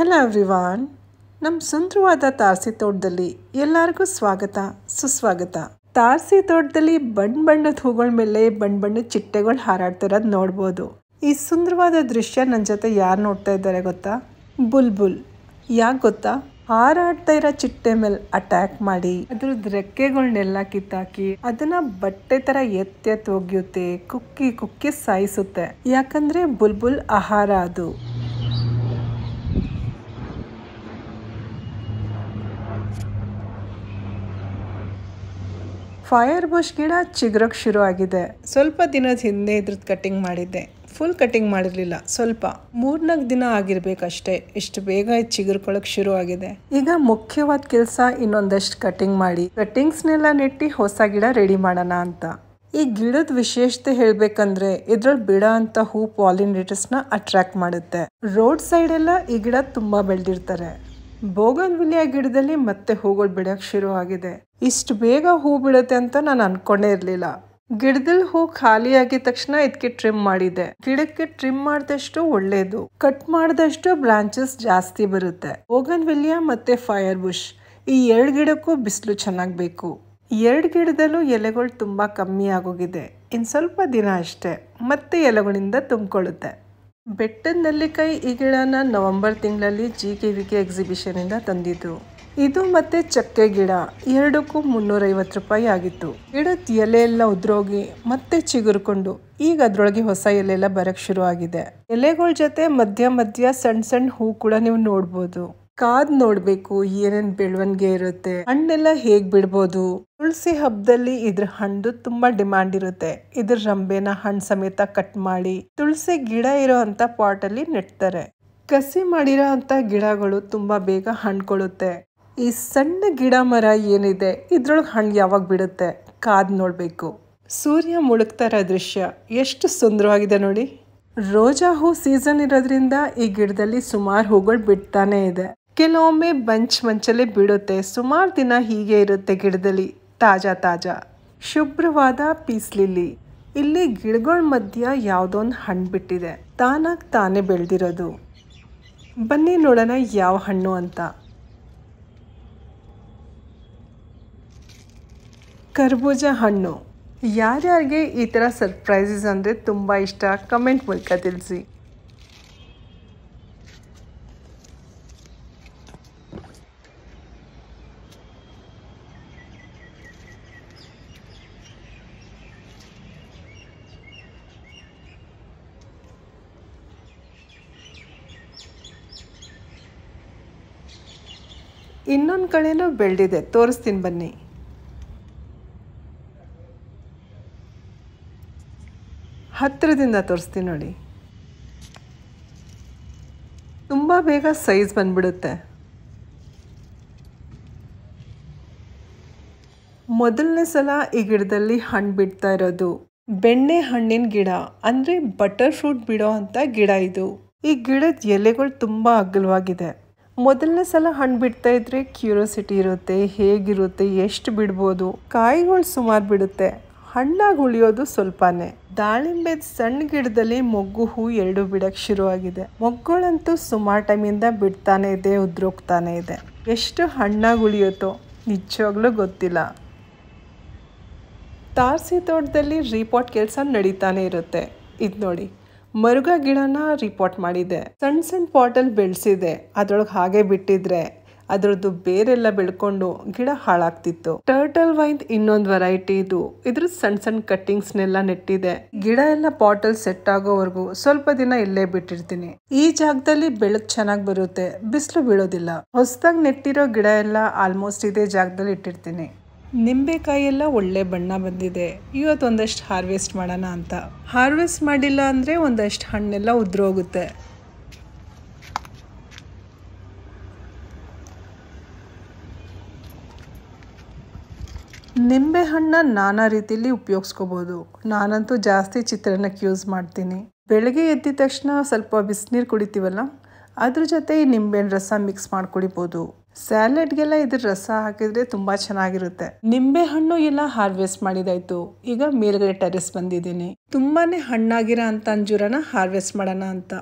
hello everyone ನಮ್ಮ ಸುಂದರವಾದ ತಾರಸಿ ತೋಟದಲ್ಲಿ ಎಲ್ಲರಿಗೂ ಸ್ವಾಗತ ಸುಸ್ವಾಗತ ತಾರಸಿ ತೋಟದಲ್ಲಿ ಬಣ್ಣ ಬಣ್ಣದ ಹೂಗಳ ಮೇಲೆ ಬಣ್ಣ ಬಣ್ಣದ ಚಿಟ್ಟೆಗಳು ಹಾರಾಡ್ತಿರೋದು ನೋಡ್ಬೋದು ಈ ಸುಂದರವಾದ ದೃಶ್ಯ ನನ್ನ ಜೊತೆ ಯಾರು ನೋಡ್ತಾ ಇದ್ದಾರೆ ಗೊತ್ತಾ ಬುಲ್ಬುಲ್ ಯಾಕೆ ಗೊತ್ತಾ ಹಾರಾಡ್ತಾ ಇರೋ ಚಿಟ್ಟೆ ಮೇಲೆ ಅಟ್ಯಾಕ್ ಮಾಡಿ ಅದ್ರದ್ದು ರೆಕ್ಕೆಗಳನ್ನೆಲ್ಲ ಕಿತ್ತಾಕಿ ಅದನ್ನ ಬಟ್ಟೆ ತರ ಎತ್ತೆತ್ತು ಒಗೆಯುತ್ತೆ ಕುಕ್ಕಿ ಕುಕ್ಕಿ ಸಾಯಿಸುತ್ತೆ ಯಾಕಂದ್ರೆ ಬುಲ್ಬುಲ್ ಆಹಾರ ಅದು ಫೈರ್ ಬುಷ್ ಗಿಡ ಚಿಗುರಕ್ಕೆ ಶುರು ಆಗಿದೆ ಸ್ವಲ್ಪ ದಿನದ ಹಿಂದೆ ಇದ್ರದ್ದು ಕಟಿಂಗ್ ಮಾಡಿದ್ದೆ ಫುಲ್ ಕಟಿಂಗ್ ಮಾಡಿರಲಿಲ್ಲ ಸ್ವಲ್ಪ ಮೂರ್ನಾಲ್ಕು ದಿನ ಆಗಿರ್ಬೇಕಷ್ಟೇ ಇಷ್ಟು ಬೇಗ ಚಿಗುರ್ಕೊಳಕ್ ಶುರು ಆಗಿದೆ ಈಗ ಮುಖ್ಯವಾದ ಕೆಲಸ ಇನ್ನೊಂದಷ್ಟು ಕಟಿಂಗ್ ಮಾಡಿ ಕಟಿಂಗ್ಸ್ನೆಲ್ಲ ನೆಟ್ಟಿ ಹೊಸ ಗಿಡ ರೆಡಿ ಮಾಡೋಣ ಅಂತ ಈ ಗಿಡದ ವಿಶೇಷತೆ ಹೇಳ್ಬೇಕಂದ್ರೆ ಇದ್ರಲ್ಲಿ ಬಿಡ ಅಂತ ಹೂ ನ ಅಟ್ರಾಕ್ಟ್ ಮಾಡುತ್ತೆ ರೋಡ್ ಸೈಡ್ ಎಲ್ಲ ಈ ಗಿಡ ತುಂಬಾ ಬೆಳೆದಿರ್ತಾರೆ ಬೋಗನ್ವಿಲಿಯ ಗಿಡದಲ್ಲಿ ಮತ್ತೆ ಹೂಗಳು ಬಿಡೋಕ್ಕೆ ಶುರು ಆಗಿದೆ ಇಷ್ಟು ಬೇಗ ಹೂ ಬಿಡುತ್ತೆ ಅಂತ ನಾನು ಅನ್ಕೊಂಡೇ ಇರಲಿಲ್ಲ ಗಿಡದಲ್ಲಿ ಹೂ ಖಾಲಿ ಆಗಿದ ತಕ್ಷಣ ಇದಕ್ಕೆ ಟ್ರಿಮ್ ಮಾಡಿದೆ ಗಿಡಕ್ಕೆ ಟ್ರಿಮ್ ಮಾಡಿದಷ್ಟು ಒಳ್ಳೇದು ಕಟ್ ಮಾಡಿದಷ್ಟು ಬ್ರಾಂಚಸ್ ಜಾಸ್ತಿ ಬರುತ್ತೆ ಬೋಗನ್ ವಿಲಿಯಾ ಮತ್ತೆ ಫೈರ್ ಬುಷ್ ಈ ಎರಡು ಗಿಡಕ್ಕೂ ಬಿಸಿಲು ಚೆನ್ನಾಗಿ ಬೇಕು ಎರಡು ಗಿಡದಲ್ಲೂ ಎಲೆಗಳು ತುಂಬಾ ಕಮ್ಮಿ ಆಗೋಗಿದೆ ಇನ್ ಸ್ವಲ್ಪ ದಿನ ಅಷ್ಟೇ ಮತ್ತೆ ಎಲೆಗಳಿಂದ ತುಂಬಿಕೊಳ್ಳುತ್ತೆ ಬೆಟ್ಟದ ನೆಲ್ಲಿಕಾಯಿ ಈ ಗಿಡನ ನವೆಂಬರ್ ತಿಂಗಳಲ್ಲಿ ಜಿ ಕೆ ವಿ ಕೆ ಎಕ್ಸಿಬಿಷನಿಂದ ತಂದಿದ್ದು ಇದು ಮತ್ತೆ ಚಕ್ಕೆ ಗಿಡ ಎರಡಕ್ಕೂ ಮುನ್ನೂರೈವತ್ತು ರೂಪಾಯಿ ಆಗಿತ್ತು ಗಿಡದ ಎಲೆ ಎಲ್ಲ ಉದ್ರೋಗಿ ಮತ್ತೆ ಚಿಗುರ್ಕೊಂಡು ಈಗ ಅದರೊಳಗೆ ಹೊಸ ಎಲೆ ಎಲ್ಲ ಬರಕ್ಕೆ ಶುರು ಆಗಿದೆ ಎಲೆಗಳ ಜೊತೆ ಮಧ್ಯ ಮಧ್ಯ ಸಣ್ಣ ಸಣ್ಣ ಹೂ ಕೂಡ ನೀವು ನೋಡ್ಬೋದು ಕಾದ್ ನೋಡ್ಬೇಕು ಏನೇನ್ ಬೆಳವಣಿಗೆ ಇರುತ್ತೆ ಹಣ್ಣೆಲ್ಲ ಹೇಗ್ ಬಿಡ್ಬೋದು ತುಳಸಿ ಹಬ್ಬದಲ್ಲಿ ಇದ್ರ ಹಣ್ಣು ತುಂಬಾ ಡಿಮ್ಯಾಂಡ್ ಇರುತ್ತೆ ಇದ್ರ ರಂಬೆನ ಹಣ್ಣು ಸಮೇತ ಕಟ್ ಮಾಡಿ ತುಳಸಿ ಗಿಡ ಇರೋ ಅಂತ ಪಾಟ್ ಅಲ್ಲಿ ನೆಡ್ತಾರೆ ಕಸಿ ಮಾಡಿರೋ ಅಂತ ಗಿಡಗಳು ತುಂಬಾ ಬೇಗ ಹಣ್ಕೊಳ್ಳುತ್ತೆ ಈ ಸಣ್ಣ ಗಿಡ ಮರ ಏನಿದೆ ಇದ್ರೊಳಗೆ ಹಣ್ಣು ಯಾವಾಗ ಬಿಡುತ್ತೆ ಕಾದ್ ನೋಡಬೇಕು ಸೂರ್ಯ ಮುಳುಗ್ತಾರ ದೃಶ್ಯ ಎಷ್ಟು ಸುಂದರವಾಗಿದೆ ನೋಡಿ ರೋಜಾ ಹೂ ಸೀಸನ್ ಇರೋದ್ರಿಂದ ಈ ಗಿಡದಲ್ಲಿ ಸುಮಾರು ಹೂಗಳು ಬಿಡ್ತಾನೆ ಇದೆ ಕೆಲವೊಮ್ಮೆ ಬಂಚ್ ಮಂಚಲೇ ಬಿಡುತ್ತೆ ಸುಮಾರು ದಿನ ಹೀಗೆ ಇರುತ್ತೆ ಗಿಡದಲ್ಲಿ ತಾಜಾ ತಾಜಾ ಶುಭ್ರವಾದ ಪೀಸ್ಲಿಲ್ಲಿ ಇಲ್ಲಿ ಗಿಡಗಳ ಮಧ್ಯ ಯಾವುದೊಂದು ಹಣ್ಣು ಬಿಟ್ಟಿದೆ ತಾನಾಗಿ ತಾನೇ ಬೆಳೆದಿರೋದು ಬನ್ನಿ ನೋಡೋಣ ಯಾವ ಹಣ್ಣು ಅಂತ ಕರ್ಬೂಜ ಹಣ್ಣು ಯಾರ್ಯಾರಿಗೆ ಈ ಥರ ಸರ್ಪ್ರೈಸಸ್ ಅಂದರೆ ತುಂಬ ಇಷ್ಟ ಕಮೆಂಟ್ ಮೂಲಕ ತಿಳಿಸಿ ಇನ್ನೊಂದು ಕಡೆನೂ ಬೆಳೆದಿದೆ ತೋರಿಸ್ತೀನಿ ಬನ್ನಿ ಹತ್ತಿರದಿಂದ ತೋರಿಸ್ತೀನಿ ನೋಡಿ ತುಂಬ ಬೇಗ ಸೈಜ್ ಬಂದ್ಬಿಡುತ್ತೆ ಮೊದಲನೇ ಸಲ ಈ ಗಿಡದಲ್ಲಿ ಹಣ್ಣು ಬಿಡ್ತಾ ಇರೋದು ಬೆಣ್ಣೆ ಹಣ್ಣಿನ ಗಿಡ ಅಂದರೆ ಬಟರ್ ಫ್ರೂಟ್ ಬಿಡೋ ಅಂಥ ಗಿಡ ಇದು ಈ ಗಿಡದ ಎಲೆಗಳು ತುಂಬ ಅಗಲವಾಗಿದೆ ಮೊದಲನೇ ಸಲ ಹಣ್ಣು ಬಿಡ್ತಾ ಇದ್ರೆ ಕ್ಯೂರಿಯಾಸಿಟಿ ಇರುತ್ತೆ ಹೇಗಿರುತ್ತೆ ಎಷ್ಟು ಬಿಡ್ಬೋದು ಕಾಯಿಗಳು ಸುಮಾರು ಬಿಡುತ್ತೆ ಹಣ್ಣಾಗಿ ಉಳಿಯೋದು ಸ್ವಲ್ಪನೇ ದಾಳಿಂಬೆದ ಸಣ್ಣ ಗಿಡದಲ್ಲಿ ಮೊಗ್ಗು ಹೂ ಎರಡು ಬಿಡಕ್ಕೆ ಶುರುವಾಗಿದೆ ಮೊಗ್ಗುಗಳಂತೂ ಸುಮಾರು ಟೈಮಿಂದ ಬಿಡ್ತಾನೆ ಇದೆ ಉದ್ರೋಗ್ತಾನೆ ಇದೆ ಎಷ್ಟು ಹಣ್ಣಾಗಿ ಉಳಿಯುತ್ತೋ ನಿಜವಾಗ್ಲೂ ಗೊತ್ತಿಲ್ಲ ತಾರಸಿ ತೋಟದಲ್ಲಿ ರಿಪೋರ್ಟ್ ಕೆಲಸ ನಡೀತಾನೆ ಇರುತ್ತೆ ಇದು ನೋಡಿ ಮರುಗ ಗಿಡನ ರಿಪೋರ್ಟ್ ಮಾಡಿದೆ ಸಣ್ಣ ಸಣ್ಣ ಪಾಟಲ್ ಬೆಳೆಸಿದೆ ಅದ್ರೊಳಗೆ ಹಾಗೆ ಬಿಟ್ಟಿದ್ರೆ ಅದರದ್ದು ಬೇರೆಲ್ಲ ಬೆಳ್ಕೊಂಡು ಗಿಡ ಹಾಳಾಗ್ತಿತ್ತು ಟರ್ಟಲ್ ವೈನ್ ಇನ್ನೊಂದು ವೆರೈಟಿ ಇದು ಇದ್ರ ಸಣ್ಣ ಸಣ್ಣ ಕಟ್ಟಿಂಗ್ಸ್ನೆಲ್ಲ ನೆಟ್ಟಿದೆ ಗಿಡ ಎಲ್ಲ ಪಾಟಲ್ ಸೆಟ್ ಆಗೋವರೆಗೂ ಸ್ವಲ್ಪ ದಿನ ಇಲ್ಲೇ ಬಿಟ್ಟಿರ್ತೀನಿ ಈ ಜಾಗದಲ್ಲಿ ಬೆಳಕು ಚೆನ್ನಾಗಿ ಬರುತ್ತೆ ಬಿಸಿಲು ಬೀಳೋದಿಲ್ಲ ಹೊಸದಾಗಿ ನೆಟ್ಟಿರೋ ಗಿಡ ಎಲ್ಲ ಆಲ್ಮೋಸ್ಟ್ ಇದೇ ಜಾಗದಲ್ಲಿ ಇಟ್ಟಿರ್ತೀನಿ ನಿಂಬೆಕಾಯಿಯೆಲ್ಲ ಒಳ್ಳೆ ಬಣ್ಣ ಬಂದಿದೆ ಇವತ್ತು ಒಂದಷ್ಟು ಹಾರ್ವೆಸ್ಟ್ ಮಾಡೋಣ ಅಂತ ಹಾರ್ವೆಸ್ಟ್ ಮಾಡಿಲ್ಲ ಅಂದರೆ ಒಂದಷ್ಟು ಹಣ್ಣೆಲ್ಲ ಉದ್ರೋಗುತ್ತೆ ನಿಂಬೆ ಹಣ್ಣ ನಾನಾ ರೀತಿಯಲ್ಲಿ ಉಪಯೋಗಿಸ್ಕೋಬೋದು ನಾನಂತೂ ಜಾಸ್ತಿ ಚಿತ್ರಾನ್ನಕ್ಕೆ ಯೂಸ್ ಮಾಡ್ತೀನಿ ಬೆಳಗ್ಗೆ ಎದ್ದಿದ ತಕ್ಷಣ ಸ್ವಲ್ಪ ಬಿಸಿನೀರು ಕುಡಿತೀವಲ್ಲ ಅದ್ರ ಜೊತೆ ಈ ನಿಂಬೆಹಣ್ಣು ರಸ ಮಿಕ್ಸ್ ಮಾಡಿ ಕುಡಿಬೋದು ಸ್ಯಾಲೆಡ್ಗೆಲ್ಲ ಇದ್ರ ರಸ ಹಾಕಿದ್ರೆ ತುಂಬಾ ಚೆನ್ನಾಗಿರುತ್ತೆ ನಿಂಬೆ ಹಣ್ಣು ಎಲ್ಲ ಹಾರ್ವೆಸ್ಟ್ ಮಾಡಿದಾಯ್ತು ಈಗ ಮೇಲ್ಗಡೆ ಟೆರೆಸ್ ಬಂದಿದ್ದೀನಿ ತುಂಬಾನೇ ಹಣ್ಣಾಗಿರೋ ಅಂತ ಅಂಜೂರನ ಹಾರ್ವೆಸ್ಟ್ ಮಾಡೋಣ ಅಂತ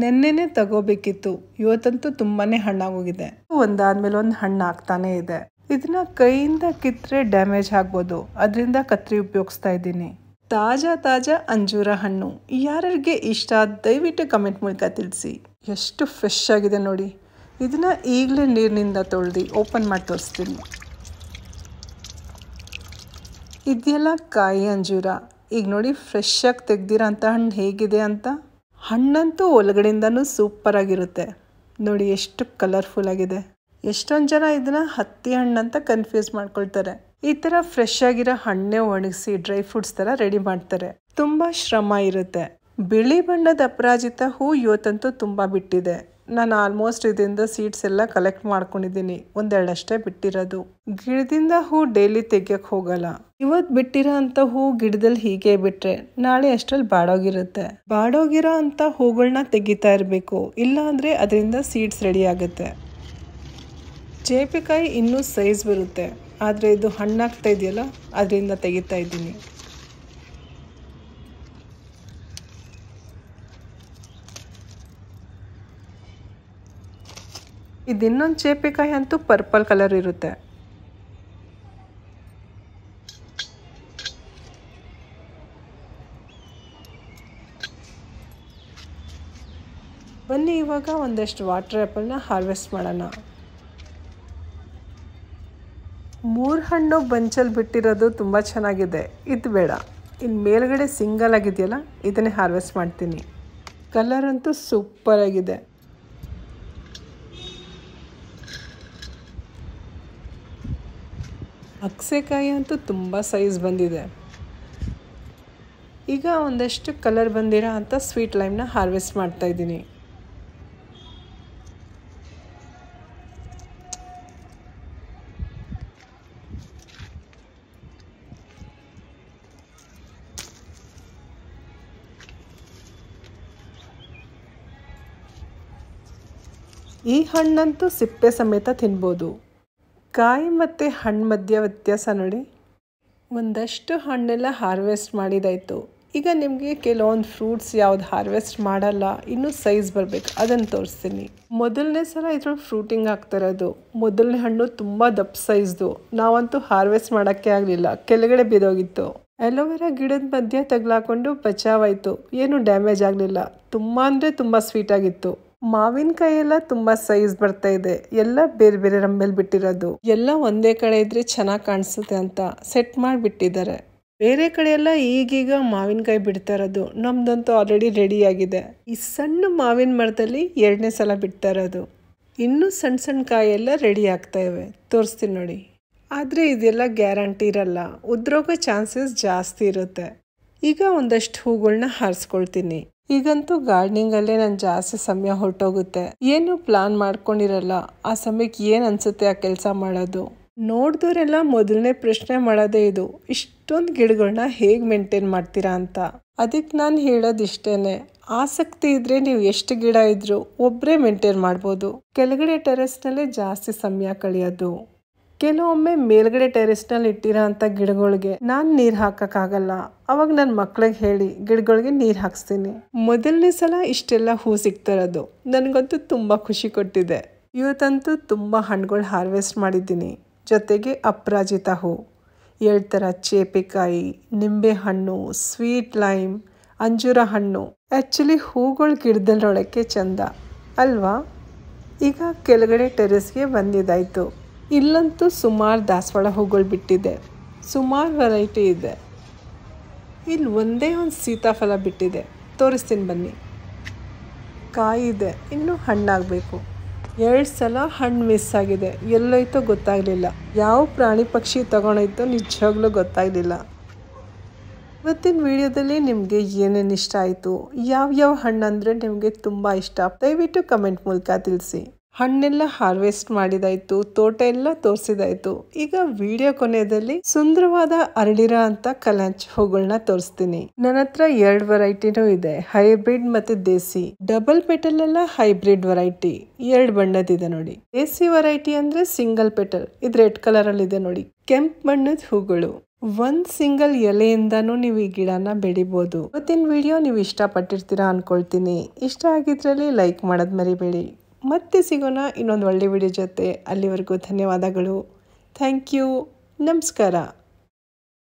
ನೆನ್ನೆನೆ ತಗೋಬೇಕಿತ್ತು ಇವತ್ತಂತೂ ತುಂಬಾನೇ ಹಣ್ಣಾಗೋಗಿದೆ ಒಂದಾದ್ಮೇಲೆ ಒಂದು ಹಣ್ಣು ಆಗ್ತಾನೆ ಇದೆ ಇದನ್ನ ಕೈಯಿಂದ ಕಿತ್ತರೆ ಡ್ಯಾಮೇಜ್ ಆಗ್ಬೋದು ಅದರಿಂದ ಕತ್ರಿ ಉಪಯೋಗಿಸ್ತಾ ಇದ್ದೀನಿ ತಾಜಾ ತಾಜಾ ಅಂಜೂರ ಹಣ್ಣು ಯಾರಿಗೆ ಇಷ್ಟ ದಯವಿಟ್ಟು ಕಮೆಂಟ್ ಮೂಲಕ ತಿಳಿಸಿ ಎಷ್ಟು ಫ್ರೆಶ್ ಆಗಿದೆ ನೋಡಿ ಇದನ್ನು ಈಗಲೇ ನೀರಿನಿಂದ ತೊಳೆದು ಓಪನ್ ಮಾಡಿ ತೋರಿಸ್ತೀನಿ ಇದೆಲ್ಲ ಕಾಯಿ ಅಂಜೂರ ಈಗ ನೋಡಿ ಫ್ರೆಶ್ ಆಗಿ ತೆಗ್ದಿರೋ ಅಂಥ ಹಣ್ಣು ಹೇಗಿದೆ ಅಂತ ಹಣ್ಣಂತೂ ಒಳಗಡೆಯಿಂದನೂ ಸೂಪರಾಗಿರುತ್ತೆ ನೋಡಿ ಎಷ್ಟು ಕಲರ್ಫುಲ್ ಆಗಿದೆ ಎಷ್ಟೊಂದು ಜನ ಇದನ್ನ ಹತ್ತಿ ಹಣ್ಣು ಅಂತ ಕನ್ಫ್ಯೂಸ್ ಮಾಡ್ಕೊಳ್ತಾರೆ ಈ ಥರ ಫ್ರೆಶ್ ಆಗಿರೋ ಹಣ್ಣೆ ಒಣಗಿಸಿ ಡ್ರೈ ಫ್ರೂಟ್ಸ್ ಥರ ರೆಡಿ ಮಾಡ್ತಾರೆ ತುಂಬ ಶ್ರಮ ಇರುತ್ತೆ ಬಿಳಿ ಬಣ್ಣದ ಅಪರಾಜಿತ ಹೂ ಇವತ್ತಂತೂ ತುಂಬ ಬಿಟ್ಟಿದೆ ನಾನು ಆಲ್ಮೋಸ್ಟ್ ಇದರಿಂದ ಸೀಡ್ಸ್ ಎಲ್ಲ ಕಲೆಕ್ಟ್ ಮಾಡ್ಕೊಂಡಿದ್ದೀನಿ ಒಂದೆರಡಷ್ಟೇ ಬಿಟ್ಟಿರೋದು ಗಿಡದಿಂದ ಹೂ ಡೈಲಿ ತೆಗಿಯೋಕ್ಕೆ ಹೋಗಲ್ಲ ಇವತ್ತು ಬಿಟ್ಟಿರೋ ಅಂಥ ಹೂ ಗಿಡದಲ್ಲಿ ಹೀಗೆ ಬಿಟ್ಟರೆ ನಾಳೆ ಅಷ್ಟರಲ್ಲಿ ಬಾಡೋಗಿರುತ್ತೆ ಬಾಡೋಗಿರೋ ಅಂಥ ಹೂಗಳನ್ನ ತೆಗಿತಾ ಇರಬೇಕು ಇಲ್ಲಾಂದರೆ ಅದರಿಂದ ಸೀಡ್ಸ್ ರೆಡಿ ಆಗುತ್ತೆ ಜೇಪಿಕಾಯಿ ಇನ್ನೂ ಸೈಜ್ ಬರುತ್ತೆ ಆದರೆ ಇದು ಹಣ್ಣಾಗ್ತಾ ಇದೆಯಲ್ಲ ಅದರಿಂದ ತೆಗಿತಾ ಇದ್ದೀನಿ ಇದು ಇನ್ನೊಂದು ಚೇಪೆಕಾಯಿ ಅಂತೂ ಪರ್ಪಲ್ ಕಲರ್ ಇರುತ್ತೆ ಬನ್ನಿ ಇವಾಗ ಒಂದಷ್ಟು ವಾಟರ್ ಆ್ಯಪಲ್ನ ಹಾರ್ವೆಸ್ಟ್ ಮಾಡೋಣ ಮೂರು ಹಣ್ಣು ಬಂಚಲ್ಲಿ ಬಿಟ್ಟಿರೋದು ತುಂಬ ಚೆನ್ನಾಗಿದೆ ಇದು ಬೇಡ ಇನ್ನು ಮೇಲ್ಗಡೆ ಸಿಂಗಲ್ ಆಗಿದೆಯಲ್ಲ ಇದನ್ನೇ ಹಾರ್ವೆಸ್ಟ್ ಮಾಡ್ತೀನಿ ಕಲರ್ ಅಂತೂ ಸೂಪರಾಗಿದೆ ಅಗಸೆಕಾಯಿ ಅಂತೂ ತುಂಬ ಸೈಜ್ ಬಂದಿದೆ ಈಗ ಒಂದಷ್ಟು ಕಲರ್ ಬಂದಿರೋ ಅಂತ ಸ್ವೀಟ್ ಲೈಮ್ನ ಹಾರ್ವೆಸ್ಟ್ ಮಾಡ್ತಾ ಇದ್ದೀನಿ ಈ ಹಣ್ಣಂತೂ ಸಿಪ್ಪೆ ಸಮೇತ ತಿನ್ಬೋದು ಕಾಯಿ ಮತ್ತು ಹಣ್ಣು ಮಧ್ಯ ವ್ಯತ್ಯಾಸ ನೋಡಿ ಒಂದಷ್ಟು ಹಣ್ಣೆಲ್ಲ ಹಾರ್ವೆಸ್ಟ್ ಮಾಡಿದಾಯಿತು ಈಗ ನಿಮಗೆ ಕೆಲವೊಂದು ಫ್ರೂಟ್ಸ್ ಯಾವ್ದು ಹಾರ್ವೆಸ್ಟ್ ಮಾಡಲ್ಲ ಇನ್ನೂ ಸೈಜ್ ಬರಬೇಕು ಅದನ್ನು ತೋರಿಸ್ತೀನಿ ಮೊದಲನೇ ಸಲ ಇದ್ರಲ್ಲಿ ಫ್ರೂಟಿಂಗ್ ಹಾಕ್ತಿರೋದು ಮೊದಲನೇ ಹಣ್ಣು ತುಂಬ ದಪ್ಪ ಸೈಜ್ದು ನಾವಂತೂ ಹಾರ್ವೆಸ್ಟ್ ಮಾಡೋಕ್ಕೆ ಆಗಲಿಲ್ಲ ಕೆಳಗಡೆ ಬಿದ್ದೋಗಿತ್ತು ಅಲೋವೆರಾ ಗಿಡದ ಮಧ್ಯೆ ತಗ್ಲಾಕೊಂಡು ಬಚಾವಾಯಿತು ಏನು ಡ್ಯಾಮೇಜ್ ಆಗಲಿಲ್ಲ ತುಂಬ ಅಂದರೆ ತುಂಬ ಸ್ವೀಟಾಗಿತ್ತು ಮಾವಿನಕಾಯಿ ಎಲ್ಲ ತುಂಬಾ ಸೈಜ್ ಬರ್ತಾ ಇದೆ ಎಲ್ಲ ಬೇರೆ ಬೇರೆ ರಂಬೆಲ್ ಬಿಟ್ಟಿರೋದು ಎಲ್ಲ ಒಂದೇ ಕಡೆ ಇದ್ರೆ ಚೆನ್ನಾಗಿ ಕಾಣಿಸುತ್ತೆ ಅಂತ ಸೆಟ್ ಮಾಡಿಬಿಟ್ಟಿದ್ದಾರೆ ಬೇರೆ ಕಡೆ ಎಲ್ಲ ಈಗೀಗ ಮಾವಿನಕಾಯಿ ಬಿಡ್ತಾ ಇರೋದು ನಮ್ದಂತೂ ಆಲ್ರೆಡಿ ರೆಡಿ ಆಗಿದೆ ಈ ಸಣ್ಣ ಮಾವಿನ ಮರದಲ್ಲಿ ಎರಡನೇ ಸಲ ಬಿಡ್ತಾ ಇರೋದು ಇನ್ನೂ ಸಣ್ಣ ಸಣ್ಣ ಕಾಯಿ ಎಲ್ಲ ರೆಡಿ ಆಗ್ತಾ ಇವೆ ತೋರಿಸ್ತೀನಿ ನೋಡಿ ಆದರೆ ಇದೆಲ್ಲ ಗ್ಯಾರಂಟಿ ಇರಲ್ಲ ಉದ್ರೋಗ ಚಾನ್ಸಸ್ ಜಾಸ್ತಿ ಇರುತ್ತೆ ಈಗ ಒಂದಷ್ಟು ಹೂಗಳನ್ನ ಹಾರಿಸ್ಕೊಳ್ತೀನಿ ಈಗಂತೂ ಗಾರ್ಡ್ನಿಂಗಲ್ಲೇ ನಾನು ಜಾಸ್ತಿ ಸಮಯ ಹೊರಟೋಗುತ್ತೆ ಏನು ಪ್ಲಾನ್ ಮಾಡ್ಕೊಂಡಿರಲ್ಲ ಆ ಸಮಯಕ್ಕೆ ಏನು ಅನಿಸುತ್ತೆ ಆ ಕೆಲಸ ಮಾಡೋದು ನೋಡಿದವರೆಲ್ಲ ಮೊದಲನೇ ಪ್ರಶ್ನೆ ಮಾಡೋದೇ ಇದು ಇಷ್ಟೊಂದು ಗಿಡಗಳನ್ನ ಹೇಗೆ ಮೇಂಟೈನ್ ಮಾಡ್ತೀರಾ ಅಂತ ಅದಕ್ಕೆ ನಾನು ಹೇಳೋದು ಆಸಕ್ತಿ ಇದ್ರೆ ನೀವು ಎಷ್ಟು ಗಿಡ ಇದ್ರು ಒಬ್ಬರೇ ಮೇಂಟೈನ್ ಮಾಡ್ಬೋದು ಕೆಳಗಡೆ ಟೆರೆಸ್ನಲ್ಲೇ ಜಾಸ್ತಿ ಸಮಯ ಕಳೆಯೋದು ಕೆಲವೊಮ್ಮೆ ಮೇಲ್ಗಡೆ ಟೆರೆಸ್ನಲ್ಲಿ ಇಟ್ಟಿರೋ ಗಿಡಗಳಿಗೆ ನಾನು ನೀರು ಹಾಕೋಕ್ಕಾಗಲ್ಲ ಅವಾಗ ನನ್ನ ಮಕ್ಳಿಗೆ ಹೇಳಿ ಗಿಡಗಳಿಗೆ ನೀರು ಹಾಕ್ಸ್ತೀನಿ ಮೊದಲನೇ ಸಲ ಇಷ್ಟೆಲ್ಲ ಹೂ ಸಿಗ್ತಿರೋದು ನನಗಂತೂ ತುಂಬ ಖುಷಿ ಕೊಟ್ಟಿದೆ ಇವತ್ತಂತೂ ತುಂಬ ಹಣ್ಣುಗಳು ಹಾರ್ವೆಸ್ಟ್ ಮಾಡಿದ್ದೀನಿ ಜೊತೆಗೆ ಅಪರಾಜಿತ ಹೂ ಹೇಳ್ತರ ಚೇಪೆಕಾಯಿ ನಿಂಬೆ ಹಣ್ಣು ಸ್ವೀಟ್ ಲೈಮ್ ಅಂಜೂರ ಹಣ್ಣು ಆ್ಯಕ್ಚುಲಿ ಹೂಗಳು ಗಿಡದಲ್ಲೊಳಕ್ಕೆ ಚಂದ ಅಲ್ವಾ ಈಗ ಕೆಳಗಡೆ ಟೆರೆಸ್ಗೆ ಬಂದಿದ್ದಾಯಿತು ಇಲ್ಲಂತೂ ಸುಮಾರು ದಾಸವಾಳ ಹೂಗಳು ಬಿಟ್ಟಿದೆ ಸುಮಾರು ವೆರೈಟಿ ಇದೆ ಇಲ್ಲಿ ಒಂದೇ ಒಂದು ಸೀತಾಫಲ ಬಿಟ್ಟಿದೆ ತೋರಿಸ್ತೀನಿ ಬನ್ನಿ ಕಾಯಿ ಇದೆ ಇನ್ನೂ ಹಣ್ಣಾಗಬೇಕು ಎರಡು ಸಲ ಹಣ್ಣು ಮಿಸ್ ಆಗಿದೆ ಎಲ್ಲೋಯ್ತೋ ಗೊತ್ತಾಗಲಿಲ್ಲ ಯಾವ ಪ್ರಾಣಿ ಪಕ್ಷಿ ತಗೊಂಡೋಯ್ತೋ ನಿಜವಾಗ್ಲೂ ಗೊತ್ತಾಗಲಿಲ್ಲ ಇವತ್ತಿನ ವಿಡಿಯೋದಲ್ಲಿ ನಿಮಗೆ ಏನೇನು ಇಷ್ಟ ಆಯಿತು ಯಾವ್ಯಾವ ಹಣ್ಣು ಅಂದರೆ ನಿಮಗೆ ತುಂಬ ಇಷ್ಟ ದಯವಿಟ್ಟು ಕಮೆಂಟ್ ಮೂಲಕ ತಿಳಿಸಿ ಹಣ್ಣೆಲ್ಲ ಹಾರ್ವೆಸ್ಟ್ ಮಾಡಿದಾಯ್ತು ತೋಟ ಎಲ್ಲ ತೋರಿಸಿದಾಯ್ತು ಈಗ ವಿಡಿಯೋ ಕೊನೆಯಲ್ಲಿ ಸುಂದರವಾದ ಅರಳಿರ ಅಂತ ಕಲಾಂಚ್ ಹೂಗಳನ್ನ ತೋರಿಸ್ತೀನಿ ನನ್ನ ಹತ್ರ ಎರಡು ವೆರೈಟಿನೂ ಇದೆ ಹೈಬ್ರಿಡ್ ಮತ್ತೆ ದೇಸಿ ಡಬಲ್ ಪೆಟಲ್ ಎಲ್ಲ ಹೈಬ್ರಿಡ್ ವೆರೈಟಿ ಎರಡು ಬಣ್ಣದಿದೆ ನೋಡಿ ದೇಸಿ ವೆರೈಟಿ ಅಂದ್ರೆ ಸಿಂಗಲ್ ಪೆಟಲ್ ಇದು ರೆಡ್ ಕಲರ್ ಅಲ್ಲಿ ಇದೆ ನೋಡಿ ಕೆಂಪ್ ಬಣ್ಣದ ಹೂಗಳು ಒಂದ್ ಸಿಂಗಲ್ ಎಲೆಯಿಂದನೂ ನೀವು ಈ ಗಿಡನ ಬೆಳಿಬಹುದು ಇವತ್ತಿನ ವಿಡಿಯೋ ನೀವು ಇಷ್ಟಪಟ್ಟಿರ್ತೀರಾ ಅನ್ಕೊಳ್ತೀನಿ ಇಷ್ಟ ಆಗಿದ್ರಲ್ಲಿ ಲೈಕ್ ಮಾಡೋದ್ ಮರಿಬೇಡಿ ಮತ್ತೆ ಸಿಗೋಣ ಇನ್ನೊಂದು ಒಳ್ಳೆ ವಿಡಿಯೋ ಜೊತೆ ಅಲ್ಲಿವರೆಗೂ ಧನ್ಯವಾದಗಳು ಥ್ಯಾಂಕ್ ಯು ನಮಸ್ಕಾರ